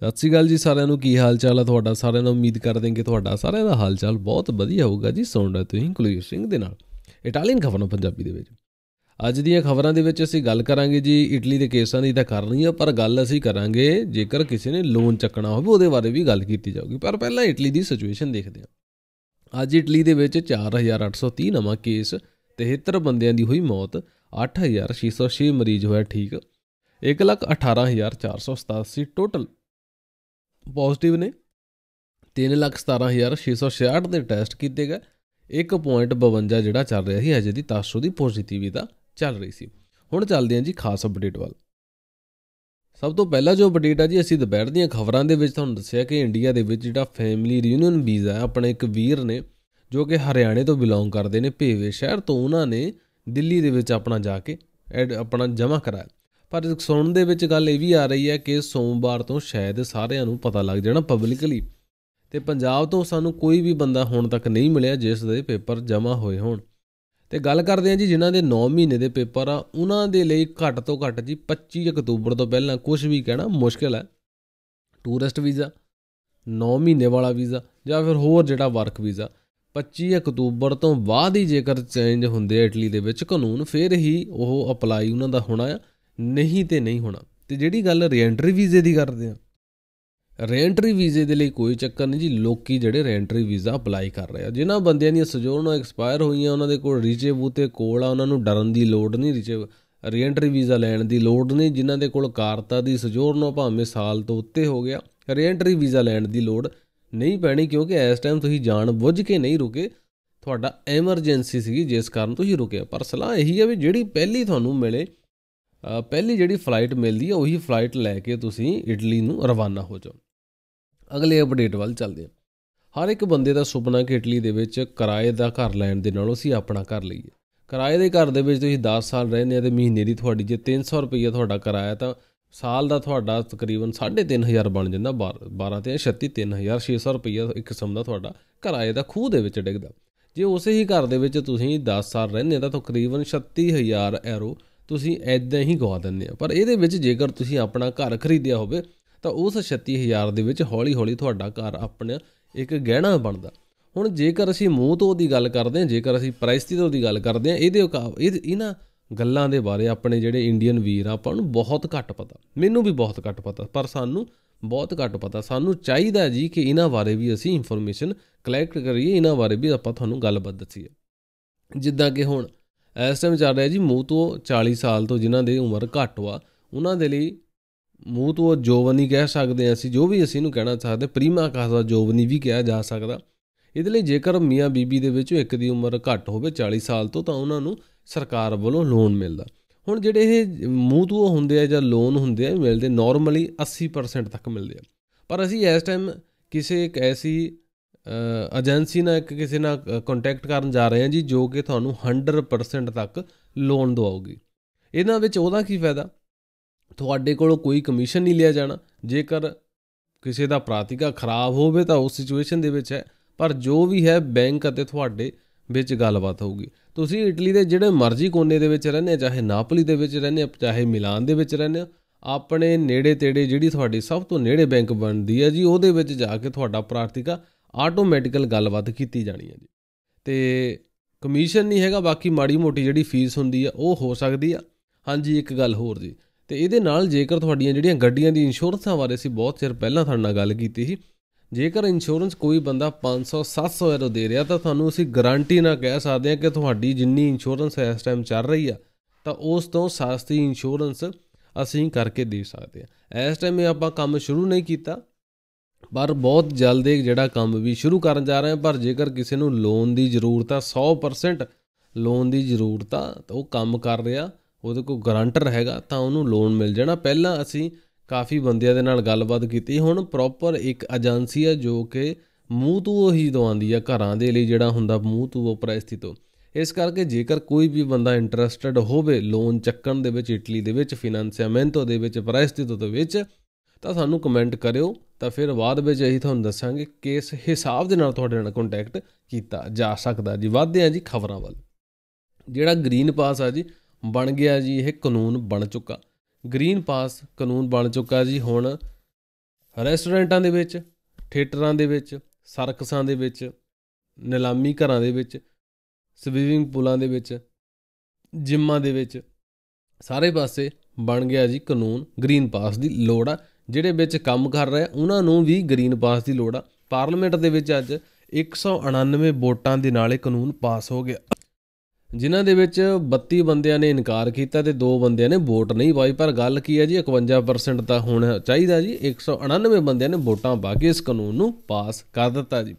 ਸਤਿ ਸ੍ਰੀ ਅਕਾਲ ਜੀ ਸਾਰਿਆਂ ਨੂੰ ਕੀ ਹਾਲ ਚਾਲ ਆ ਤੁਹਾਡਾ ਸਾਰਿਆਂ ਦਾ ਉਮੀਦ ਕਰਦੇ ਹਾਂ ਕਿ ਤੁਹਾਡਾ ਸਾਰਿਆਂ ਦਾ ਹਾਲ ਚਾਲ ਬਹੁਤ ਵਧੀਆ ਹੋਊਗਾ ਜੀ ਸੁਣ ਰਹੇ ਤੁਸੀਂ ਕੁਲਵੀਰ ਸਿੰਘ ਦੇ ਨਾਲ ਇਟਾਲੀਅਨ ਖਬਰਾਂ ਪੰਜਾਬੀ ਦੇ ਵਿੱਚ ਅੱਜ ਦੀਆਂ ਖਬਰਾਂ ਦੇ ਵਿੱਚ ਅਸੀਂ ਗੱਲ ਕਰਾਂਗੇ ਜੀ ਇਟਲੀ ਦੇ ਕੇਸਾਂ ਦੀ ਤਾਂ ਕਰਨੀ ਆ ਪਰ ਗੱਲ ਅਸੀਂ ਕਰਾਂਗੇ ਜੇਕਰ ਕਿਸੇ ਨੇ ਲੋਨ ਚੱਕਣਾ ਹੋਵੇ ਉਹਦੇ ਬਾਰੇ ਵੀ ਗੱਲ ਕੀਤੀ ਜਾਊਗੀ ਪਰ ਪਹਿਲਾਂ ਇਟਲੀ ਦੀ ਸਿਚੁਏਸ਼ਨ ਦੇਖਦੇ ਹਾਂ ਅੱਜ ਇਟਲੀ ਦੇ ਵਿੱਚ 4830 ਨਵਾਂ ਕੇਸ 73 ਬੰਦਿਆਂ ਦੀ ਹੋਈ ਮੌਤ 8606 ਮਰੀਜ਼ ਹੋਇਆ ਠੀਕ 118487 ਟੋਟਲ ਪੋਜ਼ਿਟਿਵ ਨੇ 317666 ਦੇ ਟੈਸਟ ਕੀਤੇ ਗਏ 1.52 ਜਿਹੜਾ ਚੱਲ ਰਿਹਾ ਸੀ ਅਜੇ ਦੀ ਤਾਸੋ ਦੀ ਪੋਜ਼ਿਟਿਵਿਟੀ ਚੱਲ ਰਹੀ ਸੀ ਹੁਣ ਚੱਲਦੇ ਹਾਂ ਜੀ ਖਾਸ ਅਪਡੇਟ ਵੱਲ ਸਭ ਤੋਂ ਪਹਿਲਾਂ ਜੋ ਅਪਡੇਟ ਆ ਜੀ ਅਸੀਂ ਦੁਪਹਿਰ ਦੀਆਂ ਖਬਰਾਂ ਦੇ ਵਿੱਚ ਤੁਹਾਨੂੰ ਦੱਸਿਆ ਕਿ ਇੰਡੀਆ ਦੇ ਵਿੱਚ ਜਿਹੜਾ ਫੈਮਿਲੀ ਰਿਯੂਨੀਅਨ ਵੀਜ਼ਾ ਹੈ ਆਪਣੇ ਇੱਕ ਵੀਰ ਨੇ ਜੋ ਕਿ ਹਰਿਆਣੇ ਤੋਂ ਬਿਲੋਂਗ ਕਰਦੇ ਨੇ ਭੇਵੇ ਸ਼ਹਿਰ ਤੋਂ ਉਹਨਾਂ ਨੇ ਦਿੱਲੀ ਦੇ ਵਿੱਚ ਆਪਣਾ ਜਾ ਕੇ ਆਪਣਾ ਜਮ੍ਹਾਂ ਕਰਾਇਆ ਪਰ ਸੁਣਨ ਦੇ ਵਿੱਚ ਗੱਲ ਇਹ ਵੀ ਆ ਰਹੀ ਹੈ ਕਿ ਸੋਮਵਾਰ ਤੋਂ ਸ਼ਾਇਦ ਸਾਰਿਆਂ ਨੂੰ ਪਤਾ ਲੱਗ ਜਾਣਾ ਪਬਲਿਕਲੀ ਤੇ ਪੰਜਾਬ ਤੋਂ ਸਾਨੂੰ ਕੋਈ ਵੀ ਬੰਦਾ ਹੁਣ ਤੱਕ ਨਹੀਂ ਮਿਲਿਆ ਜਿਸ ਦੇ ਪੇਪਰ ਜਮ੍ਹਾਂ ਹੋਏ ਹੋਣ ਤੇ ਗੱਲ ਕਰਦੇ ਆ ਜੀ ਜਿਨ੍ਹਾਂ ਦੇ 9 ਮਹੀਨੇ ਦੇ ਪੇਪਰ ਆ ਉਹਨਾਂ ਦੇ ਲਈ ਘੱਟ ਤੋਂ ਘੱਟ ਜੀ 25 ਅਕਤੂਬਰ ਤੋਂ ਪਹਿਲਾਂ ਕੁਝ ਵੀ ਕਹਿਣਾ ਮੁਸ਼ਕਲ ਹੈ ਟੂਰਿਸਟ ਵੀਜ਼ਾ 9 ਮਹੀਨੇ ਵਾਲਾ ਵੀਜ਼ਾ ਜਾਂ ਫਿਰ ਹੋਰ ਜਿਹੜਾ ਵਰਕ ਵੀਜ਼ਾ 25 ਅਕਤੂਬਰ ਤੋਂ ਬਾਅਦ ਹੀ ਜੇਕਰ ਚੇਂਜ ਹੁੰਦੇ ਇਟਲੀ ਦੇ ਵਿੱਚ ਕਾਨੂੰਨ ਫਿਰ ਹੀ ਉਹ ਅਪਲਾਈ ਉਹਨਾਂ ਦਾ ਹੋਣਾ ਆ ਨਹੀਂ ਤੇ ਨਹੀਂ ਹੋਣਾ ਤੇ ਜਿਹੜੀ ਗੱਲ ਰੀਐਂਟਰੀ ਵੀਜ਼ੇ ਦੀ ਕਰਦੇ ਆ ਰੀਐਂਟਰੀ ਵੀਜ਼ੇ ਦੇ ਲਈ ਕੋਈ ਚੱਕਰ ਨਹੀਂ ਜੀ ਲੋਕੀ ਜਿਹੜੇ ਰੀਐਂਟਰੀ ਵੀਜ਼ਾ ਅਪਲਾਈ ਕਰ ਰਹੇ ਆ ਜਿਨ੍ਹਾਂ ਬੰਦਿਆਂ ਦੀਆਂ ਸਜੋਰਨਾਂ ਐਕਸਪਾਇਰ ਹੋਈਆਂ ਉਹਨਾਂ ਦੇ ਕੋਲ ਰੀਚੇਬੂ ਤੇ ਕੋਲ ਆ ਉਹਨਾਂ ਨੂੰ ਡਰਨ ਦੀ ਲੋੜ ਨਹੀਂ ਰੀਚੇਬ ਰੀਐਂਟਰੀ ਵੀਜ਼ਾ ਲੈਣ ਦੀ ਲੋੜ ਨਹੀਂ ਜਿਨ੍ਹਾਂ ਦੇ ਕੋਲ ਕਾਰਤਾ ਦੀ ਸਜੋਰਨ ਭਾਵੇਂ ਸਾਲ ਤੋਂ ਉੱਤੇ ਹੋ ਗਿਆ ਰੀਐਂਟਰੀ ਵੀਜ਼ਾ ਲੈਣ ਦੀ ਲੋੜ ਨਹੀਂ ਪੈਣੀ ਕਿਉਂਕਿ ਇਸ ਟਾਈਮ ਤੁਸੀਂ ਜਾਣ ਬੁੱਝ ਕੇ ਨਹੀਂ ਰੁਕੇ ਤੁਹਾਡਾ ਐਮਰਜੈਂਸੀ ਸੀਗੀ ਜਿਸ ਕਾਰਨ ਤੁਸੀਂ ਰੁਕੇ ਪਰ ਸਲਾਹ ਇਹੀ ਹੈ ਵੀ ਜਿਹੜੀ ਪਹਿਲੀ ਤੁਹਾਨੂੰ ਮਿਲੇ ਪਹਿਲੀ ਜਿਹੜੀ ਫਲਾਈਟ ਮਿਲਦੀ ਹੈ ਉਹੀ ਫਲਾਈਟ ਲੈ ਕੇ ਤੁਸੀਂ ਇਟਲੀ ਨੂੰ ਰਵਾਨਾ ਹੋ ਜਾਓ ਅਗਲੇ ਅਪਡੇਟ ਵੱਲ ਚੱਲਦੇ ਹਾਂ ਹਰ ਇੱਕ ਬੰਦੇ ਦਾ ਸੁਪਨਾ ਕਿ ਇਟਲੀ ਦੇ ਵਿੱਚ ਕਿਰਾਏ ਦਾ ਘਰ ਲੈਣ ਦੇ ਨਾਲੋਂ ਅਸੀਂ ਆਪਣਾ ਘਰ ਲਈਏ ਕਿਰਾਏ ਦੇ ਘਰ ਦੇ ਵਿੱਚ ਤੁਸੀਂ 10 ਸਾਲ ਰਹਿੰਦੇ ਆ ਤੇ ਮਹੀਨੇ ਦੀ ਤੁਹਾਡੀ ਜੇ 300 ਰੁਪਏ ਤੁਹਾਡਾ ਕਿਰਾਇਆ ਤਾਂ ਸਾਲ ਦਾ ਤੁਹਾਡਾ ਤਕਰੀਬਨ 3500 ਬਣ ਜਾਂਦਾ 12 ਤੇ 36 3600 ਰੁਪਏ ਇੱਕ ਕਿਸਮ ਦਾ ਤੁਹਾਡਾ ਕਿਰਾਏ ਦਾ ਖੂਹ ਦੇ ਵਿੱਚ ਡਿੱਗਦਾ ਜੇ ਉਸੇ ਹੀ ਘਰ ਦੇ ਵਿੱਚ ਤੁਸੀਂ 10 ਸਾਲ ਰਹਿੰਦੇ ਤਾਂ ਤਕਰੀਬਨ 36000 ਐਰੋ ਤੁਸੀਂ ਐਦਾਂ ਹੀ ਗਵਾ ਦਿੰਦੇ ਹੋ ਪਰ ਇਹਦੇ ਵਿੱਚ ਜੇਕਰ ਤੁਸੀਂ ਆਪਣਾ ਘਰ ਖਰੀਦਿਆ ਹੋਵੇ ਤਾਂ ਉਸ 36000 ਦੇ ਵਿੱਚ ਹੌਲੀ-ਹੌਲੀ ਤੁਹਾਡਾ ਘਰ ਆਪਣਾ ਇੱਕ ਗਹਿਣਾ ਬਣਦਾ ਹੁਣ ਜੇਕਰ ਅਸੀਂ ਮੂੰਹ ਤੋਂ ਦੀ ਗੱਲ ਕਰਦੇ ਹਾਂ ਜੇਕਰ ਅਸੀਂ ਪ੍ਰਾਈਸ ਤੋਂ ਦੀ ਗੱਲ ਕਰਦੇ ਹਾਂ ਇਹਦੇ ਇਹਨਾਂ ਗੱਲਾਂ ਦੇ ਬਾਰੇ ਆਪਣੇ ਜਿਹੜੇ ਇੰਡੀਅਨ ਵੀਰ ਆ ਆਪਾਂ ਨੂੰ ਬਹੁਤ ਘੱਟ ਪਤਾ ਮੈਨੂੰ ਵੀ ਬਹੁਤ ਘੱਟ ਪਤਾ ਪਰ ਸਾਨੂੰ ਬਹੁਤ ਘੱਟ ਪਤਾ ਸਾਨੂੰ ਚਾਹੀਦਾ ਜੀ ਕਿ ਇਹਨਾਂ ਬਾਰੇ ਵੀ ਅਸੀਂ ਇਨਫੋਰਮੇਸ਼ਨ ਕਲੈਕਟ ਕਰੀਏ ਇਹਨਾਂ ਬਾਰੇ ਵੀ ਆਪਾਂ ਤੁਹਾਨੂੰ ਗੱਲਬਾਤ ਦੱਸੀਏ ਜਿੱਦਾਂ ਕਿ ਹੁਣ ਇਸ ਟਾਈਮ ਚੱਲ ਰਿਹਾ ਜੀ ਮੂੰਹ ਤੋਂ 40 ਸਾਲ ਤੋਂ ਜਿਨ੍ਹਾਂ ਦੀ ਉਮਰ ਘੱਟ ਵਾ ਉਹਨਾਂ ਦੇ ਲਈ ਮੂੰਹ ਤੋਂ ਜੋਵਨੀ ਕਹਿ ਸਕਦੇ ਆ ਅਸੀਂ ਜੋ ਵੀ ਅਸੀਂ ਨੂੰ ਕਹਿਣਾ ਚਾਹਦੇ ਪ੍ਰੀਮਾ ਕਾਸਾ ਜੋਵਨੀ ਵੀ ਕਿਹਾ ਜਾ ਸਕਦਾ ਇਹਦੇ ਲਈ ਜੇਕਰ ਮੀਆਂ ਬੀਬੀ ਦੇ ਵਿੱਚੋਂ ਇੱਕ ਦੀ ਉਮਰ ਘੱਟ ਹੋਵੇ 40 ਸਾਲ ਤੋਂ ਤਾਂ ਉਹਨਾਂ ਨੂੰ ਸਰਕਾਰ ਵੱਲੋਂ ਲੋਨ ਮਿਲਦਾ ਹੁਣ ਜਿਹੜੇ ਇਹ ਮੂੰਹ ਤੋਂ ਹੁੰਦੇ ਆ ਜਾਂ ਲੋਨ ਹੁੰਦੇ ਆ ਮਿਲਦੇ ਨਾਰਮਲੀ 80% ਤੱਕ ਮਿਲਦੇ ਆ ਪਰ ਅਸੀਂ ਇਸ ਟਾਈਮ ਕਿਸੇ ਇੱਕ ਐਸੀ ਏਜੰਸੀ ਨਾਲ ਇੱਕ ਕਿਸੇ ਨਾਲ ਕੰਟੈਕਟ ਕਰਨ ਜਾ ਰਹੇ ਹਾਂ ਜੀ ਜੋ ਕਿ ਤੁਹਾਨੂੰ 100% ਤੱਕ ਲੋਨ ਦਵਾਉਗੀ ਇਹਨਾਂ ਵਿੱਚ ਉਹਦਾ ਕੀ ਫਾਇਦਾ ਤੁਹਾਡੇ ਕੋਲੋਂ ਕੋਈ ਕਮਿਸ਼ਨ ਨਹੀਂ ਲਿਆ ਜਾਣਾ ਜੇਕਰ ਕਿਸੇ ਦਾ ਪ੍ਰਾਤੀਕਾ ਖਰਾਬ ਹੋਵੇ ਤਾਂ ਉਸ ਸਿਚੁਏਸ਼ਨ ਦੇ ਵਿੱਚ ਹੈ ਪਰ ਜੋ ਵੀ ਹੈ ਬੈਂਕ ਅਤੇ ਤੁਹਾਡੇ ਵਿੱਚ ਗੱਲਬਾਤ ਹੋਊਗੀ ਤੁਸੀਂ ਇਟਲੀ ਦੇ ਜਿਹੜੇ ਮਰਜ਼ੀ ਕੋਨੇ ਦੇ ਵਿੱਚ ਰਹਿੰਦੇ ਚਾਹੇ ਨਾਪਲੀ ਦੇ ਵਿੱਚ ਰਹਿੰਦੇ ਚਾਹੇ ਮਿਲਾਨ ਦੇ ਵਿੱਚ ਰਹਿੰਦੇ ਆਪਣੇ ਨੇੜੇ ਤੇੜੇ ਜਿਹੜੀ ਤੁਹਾਡੀ ਸਭ ਤੋਂ ਨੇੜੇ ਬੈਂਕ ਬਣਦੀ ਹੈ ਜੀ ਉਹਦੇ ਵਿੱਚ ਜਾ ਕੇ ਤੁਹਾਡਾ ਪ੍ਰਾਤੀਕਾ ਆਟੋਮੈਟਿਕਲ ਗੱਲਬਾਤ ਕੀਤੀ ਜਾਣੀ ਹੈ ਜੀ ਤੇ ਕਮਿਸ਼ਨ ਨਹੀਂ ਹੈਗਾ ਬਾਕੀ ਮਾੜੀ ਮੋਟੀ ਜਿਹੜੀ ਫੀਸ ਹੁੰਦੀ ਆ ਉਹ ਹੋ ਸਕਦੀ ਆ ਹਾਂਜੀ ਇੱਕ ਗੱਲ ਹੋਰ ਜੀ ਤੇ ਇਹਦੇ ਨਾਲ ਜੇਕਰ ਤੁਹਾਡੀਆਂ ਜਿਹੜੀਆਂ ਗੱਡੀਆਂ ਦੀ ਇੰਸ਼ੋਰੈਂਸਾਂ ਬਾਰੇ ਸੀ ਬਹੁਤ ਚਿਰ ਪਹਿਲਾਂ ਤੁਹਾਡੇ ਨਾਲ ਗੱਲ ਕੀਤੀ ਸੀ ਜੇਕਰ ਇੰਸ਼ੋਰੈਂਸ ਕੋਈ ਬੰਦਾ 500 700 ਰੁਪਏ ਦੇ ਰਿਹਾ ਤਾਂ ਤੁਹਾਨੂੰ ਅਸੀਂ ਗਾਰੰਟੀ ਨਾਲ ਕਹਿ ਸਕਦੇ ਹਾਂ ਕਿ ਤੁਹਾਡੀ ਜਿੰਨੀ ਇੰਸ਼ੋਰੈਂਸ ਇਸ ਟਾਈਮ ਚੱਲ ਰਹੀ ਆ ਤਾਂ ਉਸ ਤੋਂ ਸਸਤੀ ਇੰਸ਼ੋਰੈਂਸ ਅਸੀਂ ਕਰਕੇ ਦੇ ਸਕਦੇ ਹਾਂ ਇਸ ਟਾਈਮ ਇਹ ਆਪਾਂ ਕੰਮ ਸ਼ੁਰੂ ਨਹੀਂ ਕੀਤਾ ਪਰ ਬਹੁਤ ਜਲਦ ਇਹ ਜਿਹੜਾ ਕੰਮ ਵੀ ਸ਼ੁਰੂ ਕਰਨ ਜਾ ਰਹੇ ਹਾਂ ਪਰ ਜੇਕਰ ਕਿਸੇ ਨੂੰ ਲੋਨ ਦੀ ਜ਼ਰੂਰਤ ਆ 100% ਲੋਨ ਦੀ ਜ਼ਰੂਰਤ ਆ ਤਾਂ ਉਹ ਕੰਮ ਕਰ ਰਿਹਾ ਉਹਦੇ ਕੋਲ ਗਰੰਟਰ ਹੈਗਾ ਤਾਂ ਉਹਨੂੰ ਲੋਨ ਮਿਲ ਜਾਣਾ ਪਹਿਲਾਂ ਅਸੀਂ ਕਾਫੀ ਬੰਦਿਆਂ ਦੇ ਨਾਲ ਗੱਲਬਾਤ ਕੀਤੀ ਹੁਣ ਪ੍ਰੋਪਰ ਇੱਕ ਏਜੰਸੀ ਆ ਜੋ ਕਿ ਮੂੰਹ ਤੋਂ ਹੀ ਦਵਾਉਂਦੀ ਆ ਘਰਾਂ ਦੇ ਲਈ ਜਿਹੜਾ ਹੁੰਦਾ ਮੂੰਹ ਤੋਂ ਉਪਰਾਇਸਤੀ ਤੋਂ ਇਸ ਕਰਕੇ ਜੇਕਰ ਕੋਈ ਵੀ ਬੰਦਾ ਇੰਟਰਸਟਿਡ ਹੋਵੇ ਲੋਨ ਚੱਕਣ ਦੇ ਵਿੱਚ ਇਟਲੀ ਦੇ ਵਿੱਚ ਫਿਨਾਂਸਿਆਮੈਂਟੋ ਦੇ ਵਿੱਚ ਪ੍ਰਾਇਸਤਿਤੋ ਦੇ ਵਿੱਚ ਤਾਂ ਸਾਨੂੰ ਕਮੈਂਟ ਕਰਿਓ ਤਾਂ ਫਿਰ ਬਾਅਦ ਵਿੱਚ ਅਸੀਂ ਤੁਹਾਨੂੰ ਦੱਸਾਂਗੇ ਕਿਸ ਹਿਸਾਬ ਦੇ ਨਾਲ ਤੁਹਾਡੇ ਨਾਲ ਕੰਟੈਕਟ ਕੀਤਾ ਜਾ ਸਕਦਾ ਜੀ ਵਾਧੇ ਆ ਜੀ ਖਬਰਾਂ ਵੱਲ ਜਿਹੜਾ ਗ੍ਰੀਨ ਪਾਸ ਆ ਜੀ ਬਣ ਗਿਆ ਜੀ ਇਹ ਕਾਨੂੰਨ ਬਣ ਚੁੱਕਾ ਗ੍ਰੀਨ ਪਾਸ ਕਾਨੂੰਨ ਬਣ ਚੁੱਕਾ ਜੀ ਹੁਣ ਰੈਸਟੋਰੈਂਟਾਂ ਦੇ ਵਿੱਚ ਥੀਏਟਰਾਂ ਦੇ ਵਿੱਚ ਸਰਕਸਾਂ ਦੇ ਵਿੱਚ ਨਿਲਾਮੀ ਘਰਾਂ ਦੇ ਵਿੱਚ ਸਵੀਵਿੰਗ ਪੂਲਾਂ ਦੇ ਵਿੱਚ ਜਿੰਮਾਂ ਦੇ ਵਿੱਚ ਸਾਰੇ ਪਾਸੇ ਬਣ ਗਿਆ ਜੀ ਕਾਨੂੰਨ ਗ੍ਰੀਨ ਪਾਸ ਦੀ ਲੋੜ ਆ ਜਿਹੜੇ ਵਿੱਚ ਕੰਮ ਕਰ ਰਹੇ ਉਹਨਾਂ ਨੂੰ ਵੀ ਗ੍ਰੀਨ ਪਾਸ ਦੀ ਲੋੜ ਆ ਪਾਰਲੀਮੈਂਟ ਦੇ ਵਿੱਚ ਅੱਜ 199 ਵੋਟਾਂ ਦੇ ਨਾਲ ਇਹ ਕਾਨੂੰਨ ਪਾਸ ਹੋ ਗਿਆ ਜਿਨ੍ਹਾਂ ਦੇ ਵਿੱਚ 32 ਬੰਦਿਆਂ ਨੇ ਇਨਕਾਰ ਕੀਤਾ ਤੇ 2 ਬੰਦਿਆਂ ਨੇ ਵੋਟ ਨਹੀਂ ਪਾਈ ਪਰ ਗੱਲ ਕੀ ਹੈ ਜੀ 51% ਤਾਂ ਹੋਣਾ ਚਾਹੀਦਾ ਜੀ 199 ਬੰਦਿਆਂ ਨੇ ਵੋਟਾਂ ਪਾ ਕੇ ਇਸ ਕਾਨੂੰਨ ਨੂੰ ਪਾਸ ਕਰ ਦਿੱਤਾ ਜੀ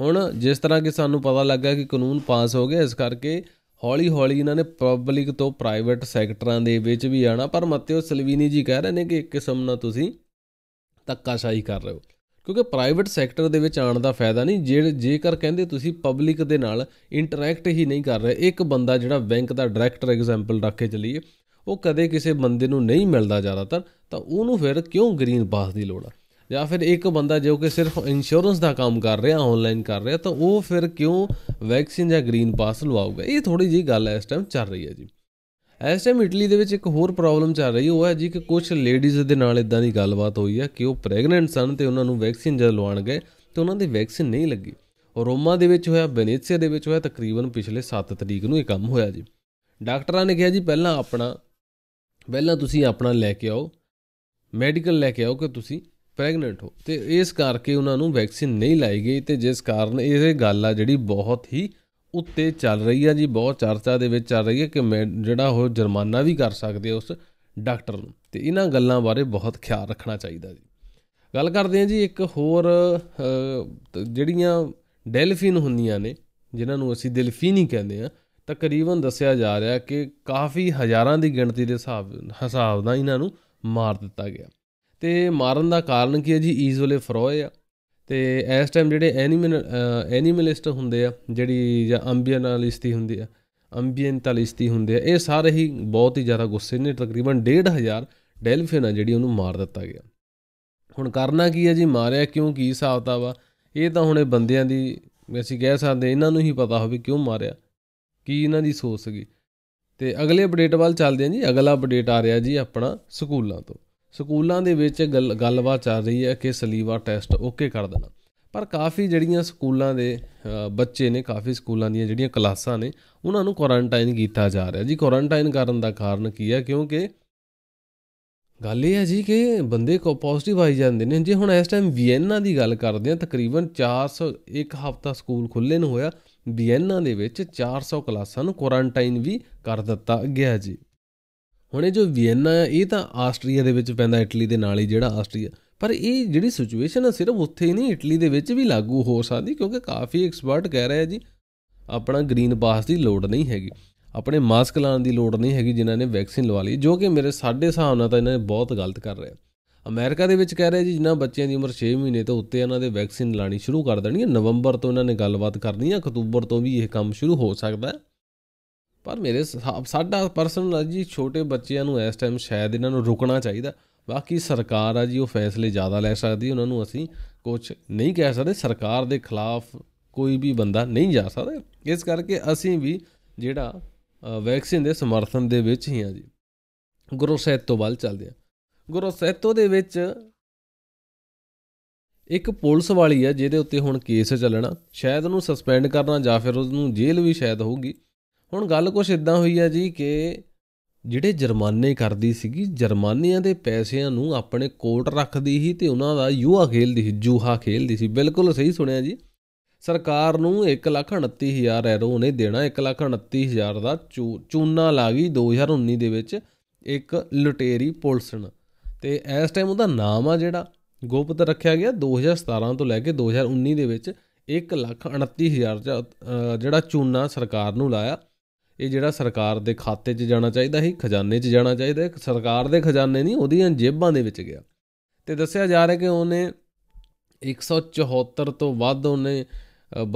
ਹੁਣ ਜਿਸ ਤਰ੍ਹਾਂ ਕਿ ਸਾਨੂੰ ਪਤਾ ਲੱਗਾ ਕਿ ਕਾਨੂੰਨ ਪਾਸ ਹੋ ਗਿਆ ਇਸ ਕਰਕੇ ਹੌਲੀ ਹੌਲੀ ਇਹਨਾਂ ਨੇ ਪਬਲਿਕ ਤੋਂ ਪ੍ਰਾਈਵੇਟ ਸੈਕਟਰਾਂ ਦੇ ਵਿੱਚ ਵੀ ਆਣਾ ਪਰ ਮਤਿਓ ਸਲਵੀਨੀ ਜੀ ਕਹਿ ਰਹੇ ਨੇ ਕਿ ਇੱਕ ਕਿਸਮ ਨਾਲ ਤੁਸੀਂ ਧੱਕਾਸ਼ਾਹੀ ਕਰ ਰਹੇ ਹੋ ਕਿਉਂਕਿ ਪ੍ਰਾਈਵੇਟ ਸੈਕਟਰ ਦੇ ਵਿੱਚ ਆਉਣ ਦਾ ਫਾਇਦਾ ਨਹੀਂ ਜੇ ਜੇਕਰ ਕਹਿੰਦੇ ਤੁਸੀਂ ਪਬਲਿਕ ਦੇ ਨਾਲ ਇੰਟਰੈਕਟ ਹੀ ਨਹੀਂ ਕਰ ਰਹੇ ਇੱਕ ਬੰਦਾ ਜਿਹੜਾ ਬੈਂਕ ਦਾ ਡਾਇਰੈਕਟਰ ਐਗਜ਼ਾਮਪਲ ਰੱਖ ਕੇ ਚਲੀਏ ਉਹ ਕਦੇ ਕਿਸੇ ਬੰਦੇ ਨੂੰ ਨਹੀਂ ਮਿਲਦਾ ਜ਼ਿਆਦਾਤਰ ਤਾਂ ਉਹਨੂੰ ਫਿਰ ਕਿਉਂ ਗ੍ਰੀਨ ਪਾਸ ਦੀ ਲੋੜ ਆ ਜਾਂ ਫਿਰ ਇੱਕ ਬੰਦਾ ਜੋ ਕਿ ਸਿਰਫ ਇੰਸ਼ੋਰੈਂਸ ਦਾ ਕੰਮ ਕਰ ਰਿਹਾ ਆਨਲਾਈਨ ਕਰ ਰਿਹਾ ਤਾਂ ਉਹ ਫਿਰ ਕਿਉਂ ਵੈਕਸੀਨ ਜਾਂ ਗ੍ਰੀਨ ਪਾਸ ਲਵਾਊਗਾ ਇਹ ਥੋੜੀ ਜੀ ਗੱਲ ਹੈ ਇਸ ਟਾਈਮ ਚੱਲ ਰਹੀ ਹੈ ਜੀ ਇਸ ਟਾਈਮ ਇਟਲੀ ਦੇ ਵਿੱਚ ਇੱਕ ਹੋਰ ਪ੍ਰੋਬਲਮ ਚੱਲ ਰਹੀ ਉਹ ਹੈ ਜੀ ਕਿ ਕੁਝ ਲੇਡੀਜ਼ ਦੇ ਨਾਲ ਇਦਾਂ ਦੀ ਗੱਲਬਾਤ ਹੋਈ ਹੈ ਕਿ ਉਹ ਪ੍ਰੈਗਨੈਂਟ ਸਨ ਤੇ ਉਹਨਾਂ ਨੂੰ ਵੈਕਸੀਨ ਜਦ ਲਵਾਉਣ ਗਏ ਤੇ ਉਹਨਾਂ ਦੀ ਵੈਕਸੀਨ ਨਹੀਂ ਲੱਗੀ ਰੋਮਾ ਦੇ ਵਿੱਚ ਹੋਇਆ ਵੈਨੇਸੀਆ ਦੇ ਵਿੱਚ ਹੋਇਆ ਤਕਰੀਬਨ ਪਿਛਲੇ 7 ਤਰੀਕ ਨੂੰ ਇਹ ਕੰਮ ਹੋਇਆ ਜੀ ਡਾਕਟਰਾਂ ਨੇ ਕਿਹਾ ਜੀ ਪਹਿਲਾਂ ਆਪਣਾ ਪਹਿਲਾਂ ਤੁਸੀਂ ਆਪਣਾ ਲੈ ਕੇ ਆਓ ਮੈਡੀਕਲ ਲੈ ਕੇ ਆਓ ਕਿ ਤੁਸੀਂ ਪ੍ਰੈਗਨੈਂਟ ਹੋ ਤੇ ਇਸ ਕਰਕੇ ਉਹਨਾਂ ਨੂੰ ਵੈਕਸੀਨ ਨਹੀਂ ਲਾਈ ਗਈ ਤੇ ਜਿਸ ਕਾਰਨ ਇਹ ਗੱਲ ਆ ਜਿਹੜੀ ਬਹੁਤ ਹੀ ਉੱਤੇ ਚੱਲ ਰਹੀ ਆ ਜੀ ਬਹੁਤ ਚਰਚਾ ਦੇ ਵਿੱਚ ਚੱਲ ਰਹੀ ਹੈ ਕਿ ਜਿਹੜਾ ਉਹ ਜੁਰਮਾਨਾ ਵੀ ਕਰ ਸਕਦੇ ਉਸ ਡਾਕਟਰ ਨੂੰ ਤੇ ਇਹਨਾਂ ਗੱਲਾਂ ਬਾਰੇ ਬਹੁਤ ਖਿਆਲ ਰੱਖਣਾ ਚਾਹੀਦਾ ਜੀ ਗੱਲ ਕਰਦੇ ਆ ਜੀ ਇੱਕ ਹੋਰ ਜਿਹੜੀਆਂ ਡੈਲਫਿਨ ਹੁੰਦੀਆਂ ਨੇ ਜਿਨ੍ਹਾਂ ਨੂੰ ਅਸੀਂ ਡੈਲਫਿਨ ਹੀ ਕਹਿੰਦੇ ਆ ਤਕਰੀਬਨ ਦੱਸਿਆ ਜਾ ਰਿਹਾ ਕਿ ਕਾਫੀ ਹਜ਼ਾਰਾਂ ਦੀ ਗਿਣਤੀ ਦੇ ਹਿਸਾਬ ਹਿਸਾਬ ਨਾਲ ਇਹਨਾਂ ਨੂੰ ਮਾਰ ਦਿੱਤਾ ਗਿਆ ਤੇ ਮਾਰਨ ਦਾ ਕਾਰਨ ਕੀ ਹੈ ਜੀ ਈਜ਼ੋਲੇ ਫਰੋਏ ਆ ਤੇ ਇਸ ਟਾਈਮ ਜਿਹੜੇ ਐਨੀਮਲ ਐਨੀਮਲਿਸਟ ਹੁੰਦੇ ਆ ਜਿਹੜੀ ਜਾਂ ਅੰਬੀਅਨਲਿਸਟੀ ਹੁੰਦੀ ਆ ਅੰਬੀਅਨਟਲਿਸਟੀ ਹੁੰਦੇ ਆ ਇਹ ਸਾਰੇ ਹੀ ਬਹੁਤ ਹੀ ਜ਼ਿਆਦਾ ਗੁੱਸੇ ਨੇ ਤਕਰੀਬਨ 1500 ਡੈਲਫਿਨ ਆ ਜਿਹੜੀ ਉਹਨੂੰ ਮਾਰ ਦਿੱਤਾ ਗਿਆ ਹੁਣ ਕਰਨਾ ਕੀ ਹੈ ਜੀ ਮਾਰਿਆ ਕਿਉਂ ਕੀ ਹਿਸਾਬਤਾ ਵਾ ਇਹ ਤਾਂ ਹੁਣ ਇਹ ਬੰਦਿਆਂ ਦੀ ਅਸੀਂ ਕਹਿ ਸਕਦੇ ਇਹਨਾਂ ਨੂੰ ਹੀ ਪਤਾ ਹੋਵੇ ਕਿਉਂ ਮਾਰਿਆ ਕੀ ਇਹਨਾਂ ਦੀ ਸੋਚ ਸੀਗੀ ਤੇ ਅਗਲੇ ਅਪਡੇਟ ਵੱਲ ਚੱਲਦੇ ਹਾਂ ਜੀ ਅਗਲਾ ਅਪਡੇਟ ਆ ਰਿਹਾ ਜੀ ਆਪਣਾ ਸਕੂਲਾਂ ਤੋਂ ਸਕੂਲਾਂ ਦੇ ਵਿੱਚ ਗੱਲਬਾਤ ਚੱਲ ਰਹੀ ਹੈ ਕਿ ਸਲੀਵਾ ਟੈਸਟ ਓਕੇ ਕਰ ਦੇਣਾ ਪਰ ਕਾਫੀ ਜਿਹੜੀਆਂ ਸਕੂਲਾਂ ਦੇ ਬੱਚੇ ਨੇ ਕਾਫੀ ਸਕੂਲਾਂ ਦੀਆਂ ਜਿਹੜੀਆਂ ਕਲਾਸਾਂ ਨੇ ਉਹਨਾਂ ਨੂੰ ਕੁਆਰੰਟਾਈਨ ਕੀਤਾ ਜਾ ਰਿਹਾ ਜੀ ਕੁਆਰੰਟਾਈਨ ਕਰਨ ਦਾ ਕਾਰਨ ਕੀ ਹੈ ਕਿਉਂਕਿ ਗੱਲ ਇਹ ਹੈ ਜੀ ਕਿ ਬੰਦੇ ਕੋ ਪੋਜ਼ਿਟਿਵ ਆਈ ਜਾਂਦੇ ਨੇ ਜੇ ਹੁਣ ਇਸ ਟਾਈਮ ਵੀਐਨਾ ਦੀ ਗੱਲ ਕਰਦੇ ਆ ਤਕਰੀਬਨ 400 ਇੱਕ ਹਫਤਾ ਸਕੂਲ ਖੁੱਲੇ ਨੂੰ ਹੋਇਆ ਵੀਐਨਾ ਦੇ ਵਿੱਚ 400 ਕਲਾਸਾਂ ਨੂੰ ਕੁਆਰੰਟਾਈਨ ਵੀ ਕਰ ਦਿੱਤਾ ਗਿਆ ਜੀ ਹੁਣ ਇਹ ਜੋ ਵਿਏਨਾ ਇਹ ਤਾਂ ਆਸਟਰੀਆ ਦੇ ਵਿੱਚ ਪੈਂਦਾ ਇਟਲੀ ਦੇ ਨਾਲ ਹੀ ਜਿਹੜਾ ਆਸਟਰੀਆ ਪਰ ਇਹ ਜਿਹੜੀ ਸਿਚੁਏਸ਼ਨ ਹੈ ਸਿਰਫ ਉੱਥੇ ਹੀ ਨਹੀਂ ਇਟਲੀ ਦੇ ਵਿੱਚ ਵੀ ਲਾਗੂ ਹੋ ਸਕਦੀ ਕਿਉਂਕਿ ਕਾਫੀ ਐਕਸਪਰਟ ਕਹਿ ਰਹੇ ਆ ਜੀ ਆਪਣਾ ਗ੍ਰੀਨ ਪਾਸ ਦੀ ਲੋੜ ਨਹੀਂ ਹੈਗੀ ਆਪਣੇ ਮਾਸਕ ਲਾਉਣ ਦੀ ਲੋੜ ਨਹੀਂ ਹੈਗੀ ਜਿਨ੍ਹਾਂ ਨੇ ਵੈਕਸੀਨ ਲਵਾ ਲਈ ਜੋ ਕਿ ਮੇਰੇ ਸਾਡੇ ਹਿਸਾਬ ਨਾਲ ਤਾਂ ਇਹਨਾਂ ਨੇ ਬਹੁਤ ਗਲਤ ਕਰ ਰਹੇ ਆ ਅਮਰੀਕਾ ਦੇ ਵਿੱਚ ਕਹਿ ਰਹੇ ਜੀ ਜਿਨ੍ਹਾਂ ਬੱਚਿਆਂ ਦੀ ਉਮਰ 6 ਮਹੀਨੇ ਤੋਂ ਉੱਤੇ ਇਹਨਾਂ ਦੇ ਵੈਕਸੀਨ ਲਾਣੀ ਸ਼ੁਰੂ ਕਰ ਦੇਣੀ ਹੈ ਨਵੰਬਰ ਤੋਂ ਇਹਨਾਂ ਨੇ ਗੱਲਬਾਤ ਕਰਨੀ ਹੈ ਅਕਤੂਬਰ ਤੋਂ ਵੀ ਇਹ ਕੰਮ ਸ਼ੁਰੂ ਹੋ ਸਕਦਾ ਹੈ ਪਰ ਮੇਰੇ ਸਾਡਾ ਪਰਸਨਲ ਆ ਜੀ ਛੋਟੇ ਬੱਚਿਆਂ ਨੂੰ ਇਸ ਟਾਈਮ ਸ਼ਾਇਦ ਇਹਨਾਂ ਨੂੰ ਰੁਕਣਾ ਚਾਹੀਦਾ ਬਾਕੀ ਸਰਕਾਰ ਆ ਜੀ ਉਹ ਫੈਸਲੇ ਜ਼ਿਆਦਾ ਲੈ ਸਕਦੀ ਉਹਨਾਂ ਨੂੰ ਅਸੀਂ ਕੁਝ ਨਹੀਂ ਕਹਿ ਸਕਦੇ ਸਰਕਾਰ ਦੇ ਖਿਲਾਫ ਕੋਈ ਵੀ ਬੰਦਾ ਨਹੀਂ ਜਾ ਸਕਦਾ ਇਸ ਕਰਕੇ ਅਸੀਂ ਵੀ ਜਿਹੜਾ ਵੈਕਸੀਨ ਦੇ ਸਮਰਥਨ ਦੇ ਵਿੱਚ ਹੀ ਆ ਜੀ ਗੁਰੂ ਸਾਹਿਬ ਤੋਂ ਵੱਲ ਚੱਲਦੇ ਆ ਗੁਰੂ ਸਾਹਿਬ ਦੇ ਵਿੱਚ ਇੱਕ ਪੁਲਿਸ ਵਾਲੀ ਆ ਜਿਹਦੇ ਉੱਤੇ ਹੁਣ ਕੇਸ ਚੱਲਣਾ ਸ਼ਾਇਦ ਉਹਨੂੰ ਸਸਪੈਂਡ ਕਰਨਾ ਜਾਂ ਫਿਰ ਉਹਨੂੰ ਜੇਲ੍ਹ ਵੀ ਸ਼ਾਇਦ ਹੋਊਗੀ ਹੁਣ ਗੱਲ ਕੁਝ ਇਦਾਂ ਹੋਈ ਆ ਜੀ ਕਿ ਜਿਹੜੇ ਜਰਮਾਨੇ ਕਰਦੀ ਸੀਗੀ ਜਰਮਾਨੀਆਂ ਦੇ ਪੈਸਿਆਂ ਨੂੰ ਆਪਣੇ ਕੋਟ ਰੱਖਦੀ ਸੀ ਤੇ ਉਹਨਾਂ ਦਾ ਯੂਹਾ ਖੇਲਦੀ ਸੀ ਜੂਹਾ ਖੇਲਦੀ ਸੀ ਬਿਲਕੁਲ ਸਹੀ ਸੁਣਿਆ ਜੀ ਸਰਕਾਰ ਨੂੰ 1,29,000 ਐਰੋ ਉਹਨੇ ਦੇਣਾ 1,29,000 ਦਾ ਚੂਨਾ ਲਾ ਗਈ 2019 ਦੇ ਵਿੱਚ ਇੱਕ ਲੁਟੇਰੀ ਪੁਲਸਨ ਤੇ ਇਸ ਟਾਈਮ ਉਹਦਾ ਨਾਮ ਆ ਜਿਹੜਾ ਗੋਪਤ ਰੱਖਿਆ ਗਿਆ 2017 ਤੋਂ ਲੈ ਕੇ 2019 ਦੇ ਵਿੱਚ 1,29,000 ਜਿਹੜਾ ਚੂਨਾ ਸਰਕਾਰ ਨੂੰ ਲਾਇਆ ਇਹ ਜਿਹੜਾ ਸਰਕਾਰ ਦੇ ਖਾਤੇ 'ਚ ਜਾਣਾ ਚਾਹੀਦਾ ਸੀ ਖਜ਼ਾਨੇ 'ਚ ਜਾਣਾ ਚਾਹੀਦਾ ਸਰਕਾਰ ਦੇ ਖਜ਼ਾਨੇ ਨਹੀਂ ਉਹਦੀਆਂ ਜੇਬਾਂ ਦੇ ਵਿੱਚ ਗਿਆ ਤੇ ਦੱਸਿਆ ਜਾ ਰਿਹਾ ਕਿ ਉਹਨੇ 174 ਤੋਂ ਵੱਧ ਉਹਨੇ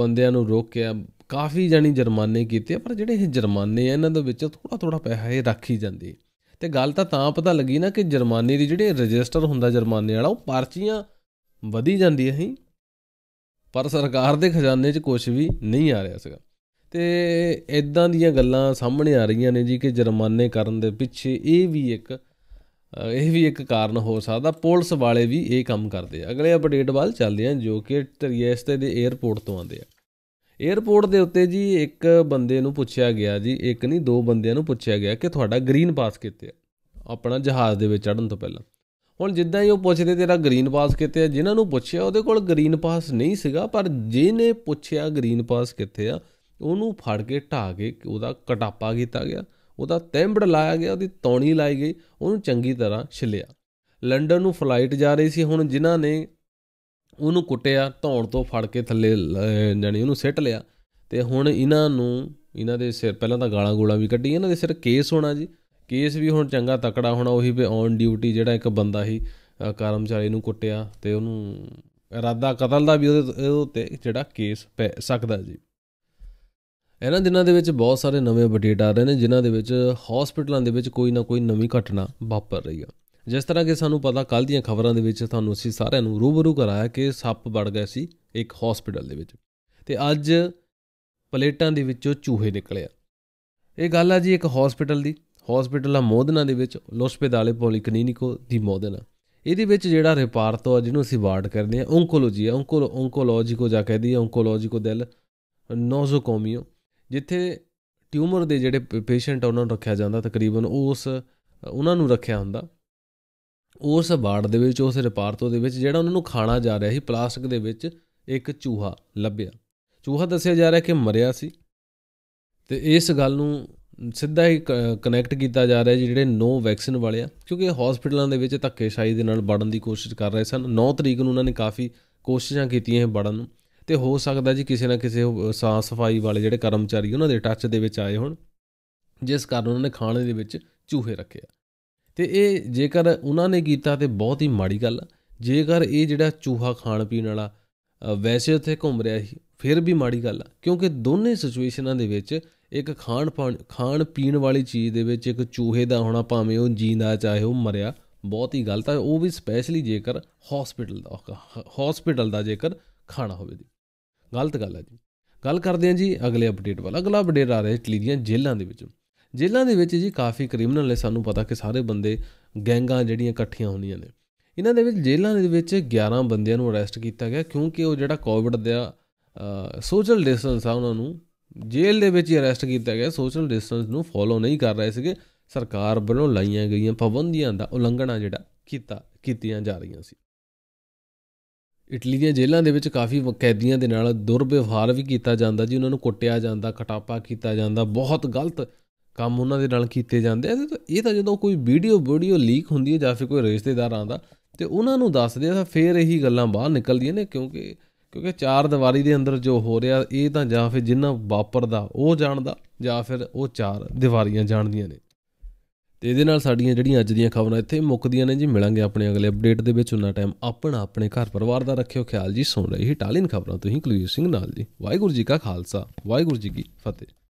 ਬੰਦਿਆਂ ਨੂੰ ਰੋਕਿਆ ਕਾਫੀ ਜਾਨੀ ਜੁਰਮਾਨੇ ਕੀਤੇ ਪਰ ਜਿਹੜੇ ਇਹ ਜੁਰਮਾਨੇ ਆ ਇਹਨਾਂ ਦੇ ਵਿੱਚ ਥੋੜਾ ਥੋੜਾ ਪੈਸਾ ਇਹ ਰੱਖੀ ਜਾਂਦੀ ਤੇ ਗੱਲ ਤਾਂ ਤਾਂ ਪਤਾ ਲੱਗੀ ਨਾ ਕਿ ਜੁਰਮਾਨੇ ਦੀ ਜਿਹੜੇ ਰਜਿਸਟਰ ਹੁੰਦਾ ਜੁਰਮਾਨੇ ਵਾਲਾ ਉਹ ਪਰਚੀਆਂ ਵਧੀ ਜਾਂਦੀ ਸੀ ਪਰ ਸਰਕਾਰ ਦੇ ਖਜ਼ਾਨੇ 'ਚ ਕੁਝ ਵੀ ਨਹੀਂ ਆ ਰਿਹਾ ਸੀਗਾ ਤੇ ਇਦਾਂ ਦੀਆਂ ਗੱਲਾਂ ਸਾਹਮਣੇ ਆ ਰਹੀਆਂ ਨੇ ਜੀ ਕਿ ਜੁਰਮਾਨੇ ਕਰਨ ਦੇ ਪਿੱਛੇ ਇਹ ਵੀ ਇੱਕ ਇਹ ਵੀ ਇੱਕ ਕਾਰਨ ਹੋ ਸਕਦਾ ਪੁਲਿਸ ਵਾਲੇ ਵੀ ਇਹ ਕੰਮ ਕਰਦੇ ਆ ਅਗਲੇ ਅਪਡੇਟ ਵੱਲ ਚੱਲਦੇ ਆ ਜੋ ਕਿ ਤਰੀਏਸਤੇ ਦੇ 에ਅਰਪੋਰਟ ਤੋਂ ਆਉਂਦੇ ਆ 에ਅਰਪੋਰਟ ਦੇ ਉੱਤੇ ਜੀ ਇੱਕ ਬੰਦੇ ਨੂੰ ਪੁੱਛਿਆ ਗਿਆ ਜੀ ਇੱਕ ਨਹੀਂ ਦੋ ਬੰਦਿਆਂ ਨੂੰ ਪੁੱਛਿਆ ਗਿਆ ਕਿ ਤੁਹਾਡਾ ਗ੍ਰੀਨ ਪਾਸ ਕਿੱਥੇ ਆ ਆਪਣਾ ਜਹਾਜ਼ ਦੇ ਵਿੱਚ ਚੜਨ ਤੋਂ ਪਹਿਲਾਂ ਹੁਣ ਜਿੱਦਾਂ ਹੀ ਉਹ ਪੁੱਛਦੇ ਤੇਰਾ ਗ੍ਰੀਨ ਪਾਸ ਕਿੱਥੇ ਆ ਜਿਨ੍ਹਾਂ ਨੂੰ ਪੁੱਛਿਆ ਉਹਦੇ ਕੋਲ ਗ੍ਰੀਨ ਪਾਸ ਨਹੀਂ ਸੀਗਾ ਪਰ ਜਿਹਨੇ ਪੁੱਛਿਆ ਗ੍ਰੀਨ ਪਾਸ ਕਿੱਥੇ ਆ ਉਹਨੂੰ ਫੜ ਕੇ ਢਾ ਕੇ ਉਹਦਾ ਕਟਾਪਾ ਕੀਤਾ ਗਿਆ ਉਹਦਾ ਤੈਂਬੜ ਲਾਇਆ ਗਿਆ ਉਹਦੀ ਤੌਣੀ ਲਾਈ ਗਈ ਉਹਨੂੰ ਚੰਗੀ ਤਰ੍ਹਾਂ ਛਿਲਿਆ ਲੰਡਨ ਨੂੰ ਫਲਾਈਟ ਜਾ ਰਹੀ ਸੀ ਹੁਣ ਜਿਨ੍ਹਾਂ ਨੇ ਉਹਨੂੰ ਕੁੱਟਿਆ ਧੌਣ ਤੋਂ ਫੜ ਕੇ ਥੱਲੇ ਜਾਨੀ ਉਹਨੂੰ ਸਿੱਟ ਲਿਆ ਤੇ ਹੁਣ ਇਹਨਾਂ ਨੂੰ ਇਹਨਾਂ ਦੇ ਸਿਰ ਪਹਿਲਾਂ ਤਾਂ ਗਾਲਾਂ ਗੋਲਾਂ ਵੀ ਕੱਢੀ ਇਹਨਾਂ ਦੇ ਸਿਰ ਕੇਸ ਹੋਣਾ ਜੀ ਕੇਸ ਵੀ ਹੁਣ ਚੰਗਾ ਤਕੜਾ ਹੋਣਾ ਉਹੀ ਵੀ ਔਨ ਡਿਊਟੀ ਜਿਹੜਾ ਇੱਕ ਬੰਦਾ ਸੀ ਕਰਮਚਾਰੀ ਨੂੰ ਕੁੱਟਿਆ ਤੇ ਉਹਨੂੰ ਇਰਾਦਾ ਕਤਲ ਦਾ ਵੀ ਉਹਦੇ ਉੱਤੇ ਜਿਹੜਾ ਕੇਸ ਪੈ ਸਕਦਾ ਜੀ ਇਹਨਾਂ ਦਿਨਾਂ ਦੇ ਵਿੱਚ ਬਹੁਤ ਸਾਰੇ ਨਵੇਂ ਅਪਡੇਟ ਆ ਰਹੇ ਨੇ ਜਿਨ੍ਹਾਂ ਦੇ ਵਿੱਚ ਹਸਪੀਟਲਾਂ ਦੇ ਵਿੱਚ ਕੋਈ ਨਾ ਕੋਈ ਨਵੀਂ ਘਟਨਾ ਵਾਪਰ ਰਹੀ ਆ ਜਿਸ ਤਰ੍ਹਾਂ ਕਿ ਸਾਨੂੰ ਪਤਾ ਕੱਲ ਦੀਆਂ ਖਬਰਾਂ ਦੇ ਵਿੱਚ ਤੁਹਾਨੂੰ ਅਸੀਂ ਸਾਰਿਆਂ ਨੂੰ ਰੂਬਰੂ ਕਰਾਇਆ ਕਿ ਸੱਪ ਵੜ ਗਿਆ ਸੀ ਇੱਕ ਹਸਪੀਟਲ ਦੇ ਵਿੱਚ ਤੇ ਅੱਜ ਪਲੇਟਾਂ ਦੇ ਵਿੱਚੋਂ ਚੂਹੇ ਨਿਕਲੇ ਆ ਇਹ ਗੱਲ ਆ ਜੀ ਇੱਕ ਹਸਪੀਟਲ ਦੀ ਹਸਪੀਟਲ ਆ ਮੋਦਨਾ ਦੇ ਵਿੱਚ ਲੋਸਪੇਦਾਲੇ ਪੋਲੀਕਲੀਨਿਕੋ ਦੀ ਮੋਦਨਾ ਇਹਦੇ ਵਿੱਚ ਜਿਹੜਾ ਰਿਪਾਰਟ ਆ ਜਿਹਨੂੰ ਅਸੀਂ ਵਾਰਡ ਕਰਦੇ ਆ ਓਨਕੋਲੋਜੀ ਆ ਓਨਕੋਲੋ ਓਨਕੋਲੋਜੀ ਕੋ ਜਾ ਕੇ ਦੀ ਓਨਕੋਲੋਜੀ ਕੋ ਦਿਲ ਨੋਜ਼ੋਕੋਮੀਓ ਜਿੱਥੇ ਟਿਊਮਰ ਦੇ ਜਿਹੜੇ ਪੇਸ਼ੈਂਟ ਉਹਨਾਂ ਨੂੰ ਰੱਖਿਆ ਜਾਂਦਾ ਤਕਰੀਬਨ ਉਸ ਉਹਨਾਂ ਨੂੰ ਰੱਖਿਆ ਹੁੰਦਾ ਉਸ ਬਾੜ ਦੇ ਵਿੱਚ ਉਸ ਰਿਪਾਰਟੋ ਦੇ ਵਿੱਚ ਜਿਹੜਾ ਉਹਨਾਂ ਨੂੰ ਖਾਣਾ ਜਾ ਰਿਹਾ ਸੀ ਪਲਾਸਟਿਕ ਦੇ ਵਿੱਚ ਇੱਕ ਚੂਹਾ ਲੱਭਿਆ ਚੂਹਾ ਦੱਸਿਆ ਜਾ ਰਿਹਾ ਕਿ ਮਰਿਆ ਸੀ ਤੇ ਇਸ ਗੱਲ ਨੂੰ ਸਿੱਧਾ ਹੀ ਕਨੈਕਟ ਕੀਤਾ ਜਾ ਰਿਹਾ ਜਿਹੜੇ ਨੋ ਵੈਕਸੀਨ ਵਾਲੇ ਆ ਕਿਉਂਕਿ ਹਸਪੀਟਲਾਂ ਦੇ ਵਿੱਚ ਧੱਕੇਸ਼ਾਹੀ ਦੇ ਨਾਲ ਵੜਨ ਦੀ ਕੋਸ਼ਿਸ਼ ਕਰ ਰਹੇ ਸਨ 9 ਤਰੀਕ ਨੂੰ ਉਹਨਾਂ ਨੇ ਕਾਫੀ ਕੋਸ਼ਿਸ਼ਾਂ ਕੀਤੀਆਂ ਇਹ ਵੜਨ ਨੂੰ ਤੇ ਹੋ ਸਕਦਾ ਜੀ ਕਿਸੇ ਨਾ ਕਿਸੇ ਸਾਫ ਸਫਾਈ ਵਾਲੇ ਜਿਹੜੇ ਕਰਮਚਾਰੀ ਉਹਨਾਂ ਦੇ ਟੱਚ ਦੇ ਵਿੱਚ ਆਏ ਹੋਣ ਜਿਸ ਕਾਰਨ ਉਹਨਾਂ ਨੇ ਖਾਣੇ ਦੇ ਵਿੱਚ ਚੂਹੇ ਰੱਖੇ ਆ ਤੇ ਇਹ ਜੇਕਰ ਉਹਨਾਂ ਨੇ ਕੀਤਾ ਤੇ ਬਹੁਤ ਹੀ ਮਾੜੀ ਗੱਲ ਜੇਕਰ ਇਹ ਜਿਹੜਾ ਚੂਹਾ ਖਾਣ ਪੀਣ ਵਾਲਾ ਵੈਸੇ ਉੱਥੇ ਘੁੰਮ ਰਿਹਾ ਸੀ ਫਿਰ ਵੀ ਮਾੜੀ ਗੱਲ ਆ ਕਿਉਂਕਿ ਦੋਨੇ ਸਿਚੁਏਸ਼ਨਾਂ ਦੇ ਵਿੱਚ ਇੱਕ ਖਾਣ ਖਾਣ ਪੀਣ ਵਾਲੀ ਚੀਜ਼ ਦੇ ਵਿੱਚ ਇੱਕ ਚੂਹੇ ਦਾ ਹੋਣਾ ਭਾਵੇਂ ਉਹ ਜੀਂਦਾ ਚਾਹੇ ਉਹ ਮਰਿਆ ਬਹੁਤ ਹੀ ਗਲਤ ਆ ਉਹ ਵੀ ਸਪੈਸ਼ਲੀ ਜੇਕਰ ਹਸਪੀਟਲ ਦਾ ਹਸਪੀਟਲ ਦਾ ਜੇਕਰ ਖਾਣਾ ਹੋਵੇ ਦੀ ਗਲਤ ਗੱਲ ਹੈ ਜੀ ਗੱਲ ਕਰਦੇ ਹਾਂ ਜੀ ਅਗਲੇ ਅਪਡੇਟ ਵਾਲਾ ਅਗਲਾ ਅਪਡੇਟ ਆ ਰਿਹਾ ਇਟਲੀ ਦੀਆਂ ਜੇਲ੍ਹਾਂ ਦੇ ਵਿੱਚ ਜੇਲ੍ਹਾਂ ਦੇ ਵਿੱਚ ਜੀ ਕਾਫੀ ਕ੍ਰਿਮੀਨਲ ਨੇ ਸਾਨੂੰ ਪਤਾ ਕਿ ਸਾਰੇ ਬੰਦੇ ਗੈਂਗਾਂ ਜਿਹੜੀਆਂ ਇਕੱਠੀਆਂ ਹੁੰਦੀਆਂ ਨੇ ਇਹਨਾਂ ਦੇ ਵਿੱਚ ਜੇਲ੍ਹਾਂ ਦੇ ਵਿੱਚ 11 ਬੰਦਿਆਂ ਨੂੰ ਅਰੈਸਟ ਕੀਤਾ ਗਿਆ ਕਿਉਂਕਿ ਉਹ ਜਿਹੜਾ ਕੋਵਿਡ ਦਾ ਸੋਸ਼ਲ ਡਿਸਟੈਂਸ ਆ ਉਹਨਾਂ ਨੂੰ ਜੇਲ੍ਹ ਦੇ ਵਿੱਚ ਹੀ ਅਰੈਸਟ ਕੀਤਾ ਗਿਆ ਸੋਸ਼ਲ ਡਿਸਟੈਂਸ ਨੂੰ ਫੋਲੋ ਨਹੀਂ ਕਰ ਰਹੇ ਸੀਗੇ ਸਰਕਾਰ ਵੱਲੋਂ ਲਾਈਆਂ ਗਈਆਂ ਪਾਬੰਦੀਆਂ ਦਾ ਉਲੰਘਣਾ ਜਿਹੜਾ ਕੀਤਾ ਕੀਤੀਆਂ ਜਾ ਰਹੀਆਂ ਸੀ ਇਟਲੀ ਦੀਆਂ ਜੇਲ੍ਹਾਂ ਦੇ ਵਿੱਚ ਕਾਫੀ ਕੈਦੀਆਂ ਦੇ ਨਾਲ ਦੁਰਵਿਵਹਾਰ ਵੀ ਕੀਤਾ ਜਾਂਦਾ ਜੀ ਉਹਨਾਂ ਨੂੰ ਕੁੱਟਿਆ ਜਾਂਦਾ ਕਟਾਪਾ ਕੀਤਾ ਜਾਂਦਾ ਬਹੁਤ ਗਲਤ ਕੰਮ ਉਹਨਾਂ ਦੇ ਨਾਲ ਕੀਤੇ ਜਾਂਦੇ ਆ ਇਹ ਤਾਂ ਜਦੋਂ ਕੋਈ ਵੀਡੀਓ ਵੀਡੀਓ ਲੀਕ ਹੁੰਦੀ ਹੈ ਜਾਂ ਫਿਰ ਕੋਈ ਰਿਸ਼ਤੇਦਾਰ ਆਂਦਾ ਤੇ ਉਹਨਾਂ ਨੂੰ ਦੱਸਦੇ ਆ ਫਿਰ ਇਹੀ ਗੱਲਾਂ ਬਾਹਰ ਨਿਕਲਦੀਆਂ ਨੇ ਕਿਉਂਕਿ ਕਿਉਂਕਿ ਚਾਰ ਦੀਵਾਰੀ ਦੇ ਅੰਦਰ ਜੋ ਹੋ ਰਿਹਾ ਇਹ ਤਾਂ ਜਾਂ ਫਿਰ ਜਿੰਨਾ ਵਾਪਰਦਾ ਉਹ ਜਾਣਦਾ ਜਾਂ ਫਿਰ ਉਹ ਚਾਰ ਦੀਵਾਰੀਆਂ ਜਾਣਦੀਆਂ ਨੇ ਤੇ ਇਹਦੇ ਨਾਲ ਸਾਡੀਆਂ ਜਿਹੜੀਆਂ ਅੱਜ ਦੀਆਂ ਖਬਰਾਂ ਇੱਥੇ ਮੁੱਕਦੀਆਂ ਨੇ ਜੀ ਮਿਲਾਂਗੇ ਆਪਣੇ ਅਗਲੇ ਅਪਡੇਟ ਦੇ ਵਿੱਚ ਉਹਨਾਂ ਟਾਈਮ ਆਪਣਾ ਆਪਣੇ ਘਰ ਪਰਿਵਾਰ ਦਾ ਰੱਖਿਓ ਖਿਆਲ ਜੀ ਸੁਣ ਰਹੀ ਟਾਲੀਨ ਖਬਰਾਂ ਤੁਸੀਂ ਕਲੂਜ ਸਿੰਘ ਨਾਲ ਜੀ ਵਾਹਿਗੁਰੂ ਜੀ ਕਾ ਖਾਲਸਾ ਵਾਹਿਗੁਰੂ ਜੀ ਕੀ ਫਤਿਹ